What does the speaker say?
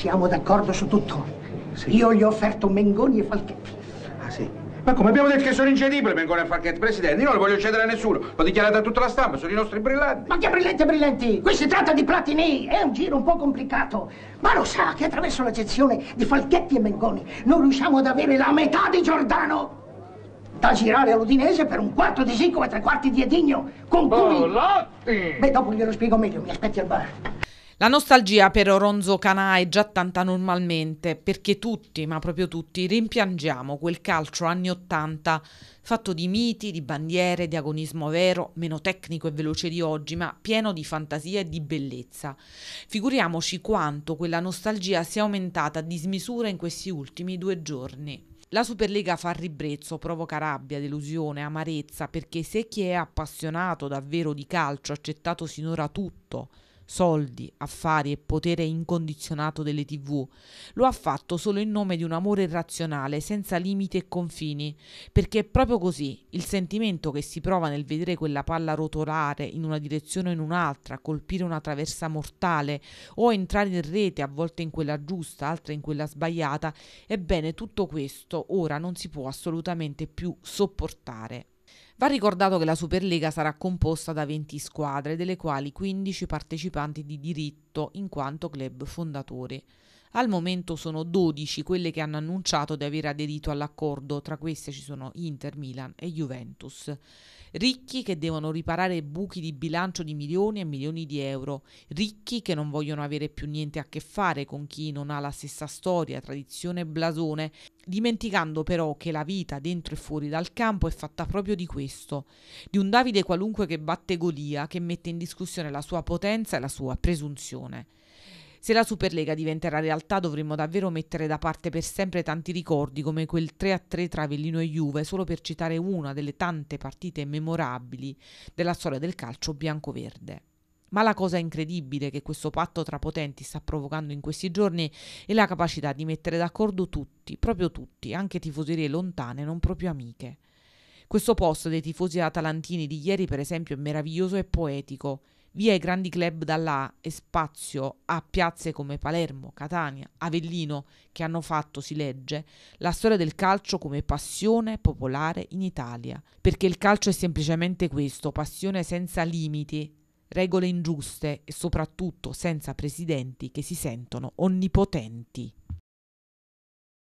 Siamo d'accordo su tutto. Sì. Io gli ho offerto Mengoni e Falchetti. Ah, sì? Ma come abbiamo detto che sono incedibili Mengoni e Falchetti, Presidente? Io non lo voglio cedere a nessuno. L'ho dichiarato a tutta la stampa, sono i nostri brillanti. Ma che brillanti, brillanti? Qui si tratta di Platini, è un giro un po' complicato. Ma lo sa che attraverso la di Falchetti e Mengoni non riusciamo ad avere la metà di Giordano? da girare all'Udinese per un quarto di Sicco e tre quarti di Edigno, con cui... Bolotti! Beh, dopo glielo spiego meglio, mi aspetti al bar. La nostalgia per Oronzo Canà è già tanta normalmente, perché tutti, ma proprio tutti, rimpiangiamo quel calcio anni Ottanta, fatto di miti, di bandiere, di agonismo vero, meno tecnico e veloce di oggi, ma pieno di fantasia e di bellezza. Figuriamoci quanto quella nostalgia sia aumentata a dismisura in questi ultimi due giorni. La Superlega fa ribrezzo, provoca rabbia, delusione, amarezza, perché se chi è appassionato davvero di calcio ha accettato sinora tutto, soldi, affari e potere incondizionato delle tv. Lo ha fatto solo in nome di un amore irrazionale, senza limiti e confini, perché è proprio così, il sentimento che si prova nel vedere quella palla rotolare in una direzione o in un'altra, colpire una traversa mortale o entrare in rete, a volte in quella giusta, altre in quella sbagliata, ebbene tutto questo ora non si può assolutamente più sopportare. Va ricordato che la Superlega sarà composta da 20 squadre, delle quali 15 partecipanti di diritto in quanto club fondatore. Al momento sono 12 quelle che hanno annunciato di aver aderito all'accordo, tra queste ci sono Inter, Milan e Juventus. Ricchi che devono riparare buchi di bilancio di milioni e milioni di euro, ricchi che non vogliono avere più niente a che fare con chi non ha la stessa storia, tradizione e blasone, dimenticando però che la vita dentro e fuori dal campo è fatta proprio di questo, di un Davide qualunque che batte Golia, che mette in discussione la sua potenza e la sua presunzione. Se la Superlega diventerà realtà dovremmo davvero mettere da parte per sempre tanti ricordi come quel 3-3 tra Avellino e Juve, solo per citare una delle tante partite memorabili della storia del calcio bianco-verde. Ma la cosa incredibile che questo patto tra potenti sta provocando in questi giorni è la capacità di mettere d'accordo tutti, proprio tutti, anche tifoserie lontane, non proprio amiche. Questo posto dei tifosi atalantini di ieri, per esempio, è meraviglioso e poetico. Via i grandi club dall'A e spazio a piazze come Palermo, Catania, Avellino, che hanno fatto, si legge, la storia del calcio come passione popolare in Italia. Perché il calcio è semplicemente questo, passione senza limiti, regole ingiuste e soprattutto senza presidenti che si sentono onnipotenti.